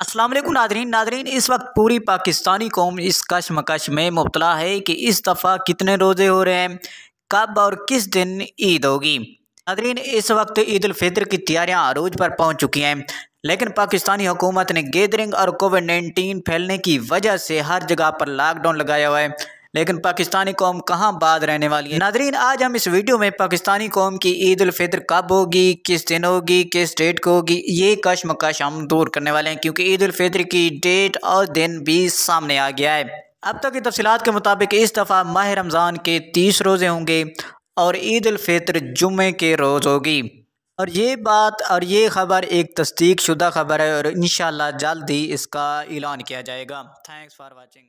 Aslam Nadreen Nadreen इस वक्त पूरी पाकिस्तानी कौम इस कशमकश में मुबतला है कि इस दफ़ा कितने रोज़े हो रहे हैं कब और किस दिन ईद होगी नादरीन इस वक्त ईद फितर की तैयारियां अरूज पर पहुंच चुकी हैं लेकिन पाकिस्तानी हुकूमत ने गैदरिंग और कोविड नाइन्टीन फैलने की वजह से हर जगह पर लॉकडाउन लगाया हुआ है लेकिन पाकिस्तानी कौम कहाँ बाद रहने वाली है नादरीन आज हम इस वीडियो में पाकिस्तानी कौम की ईद उलफ़ितर कब होगी किस दिन होगी किस डेट को होगी ये कशमकश हम दूर करने वाले हैं क्योंकि ईद उलफ़ितर की डेट और दिन भी सामने आ गया है अब तक की तफसीत के मुताबिक इस दफ़ा माह रमज़ान के तीस रोज़े होंगे और ईद फितर जुमे के रोज़ होगी और ये बात और ये खबर एक तस्दीक शुदा खबर है और इन जल्द ही इसका ऐलान किया जाएगा थैंक्स फॉर वॉचिंग